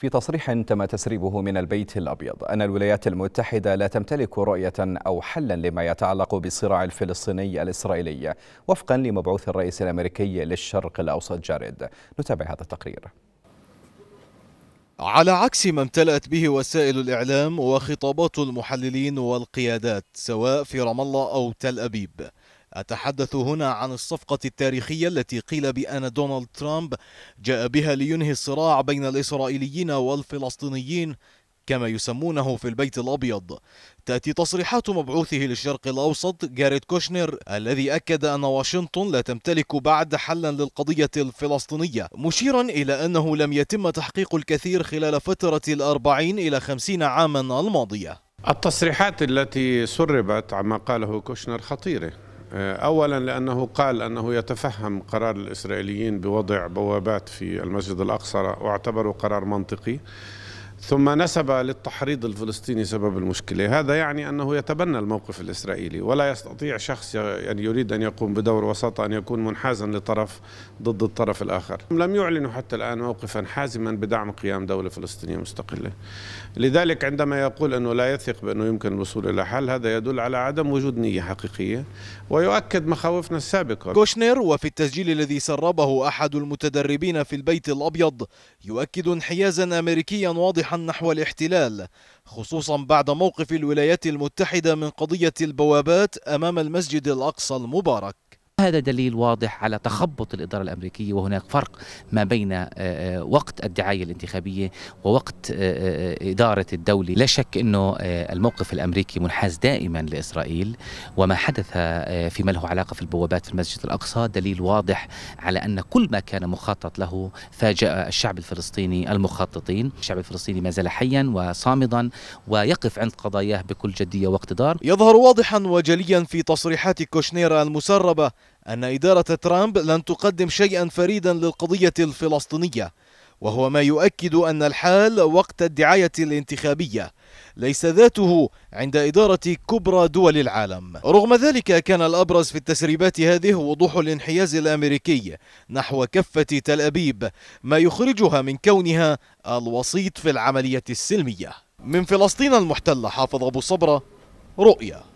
في تصريح تم تسريبه من البيت الأبيض أن الولايات المتحدة لا تمتلك رؤية أو حلا لما يتعلق بالصراع الفلسطيني الإسرائيلي وفقا لمبعوث الرئيس الأمريكي للشرق الأوسط جاريد نتابع هذا التقرير على عكس ما امتلأت به وسائل الإعلام وخطابات المحللين والقيادات سواء في رام الله أو تل أبيب أتحدث هنا عن الصفقة التاريخية التي قيل بأن دونالد ترامب جاء بها لينهي الصراع بين الإسرائيليين والفلسطينيين كما يسمونه في البيت الأبيض تأتي تصريحات مبعوثه للشرق الأوسط جاريت كوشنر الذي أكد أن واشنطن لا تمتلك بعد حلا للقضية الفلسطينية مشيرا إلى أنه لم يتم تحقيق الكثير خلال فترة الأربعين إلى خمسين عاما الماضية التصريحات التي سربت عما قاله كوشنر خطيره آه، اولا لانه قال انه يتفهم قرار الاسرائيليين بوضع بوابات في المسجد الاقصى واعتبره قرار منطقي ثم نسب للتحريض الفلسطيني سبب المشكله، هذا يعني انه يتبنى الموقف الاسرائيلي ولا يستطيع شخص يعني يريد ان يقوم بدور وساطه ان يكون منحازا لطرف ضد الطرف الاخر. لم يعلنوا حتى الان موقفا حازما بدعم قيام دوله فلسطينيه مستقله. لذلك عندما يقول انه لا يثق بانه يمكن الوصول الى حل هذا يدل على عدم وجود نيه حقيقيه ويؤكد مخاوفنا السابقه. كوشنر وفي التسجيل الذي سربه احد المتدربين في البيت الابيض يؤكد انحيازا امريكيا واضحا نحو الاحتلال خصوصا بعد موقف الولايات المتحدة من قضية البوابات أمام المسجد الأقصى المبارك هذا دليل واضح على تخبط الإدارة الأمريكية وهناك فرق ما بين آه، آه، وقت الدعاية الانتخابية ووقت آه، إدارة الدولة لا شك أنه الموقف الأمريكي منحاز دائما لإسرائيل وما حدث فيما له علاقة في البوابات في المسجد الأقصى دليل واضح على أن كل ما كان مخطط له فاجأ الشعب الفلسطيني المخططين الشعب الفلسطيني ما زال حيا وصامدا ويقف عند قضاياه بكل جدية واقتدار يظهر واضحا وجليا في تصريحات كوشنير المسربة أن إدارة ترامب لن تقدم شيئا فريدا للقضية الفلسطينية وهو ما يؤكد أن الحال وقت الدعاية الانتخابية ليس ذاته عند إدارة كبرى دول العالم رغم ذلك كان الأبرز في التسريبات هذه وضوح الانحياز الأمريكي نحو كفة تل أبيب ما يخرجها من كونها الوسيط في العملية السلمية من فلسطين المحتلة حافظ أبو صبرة رؤيا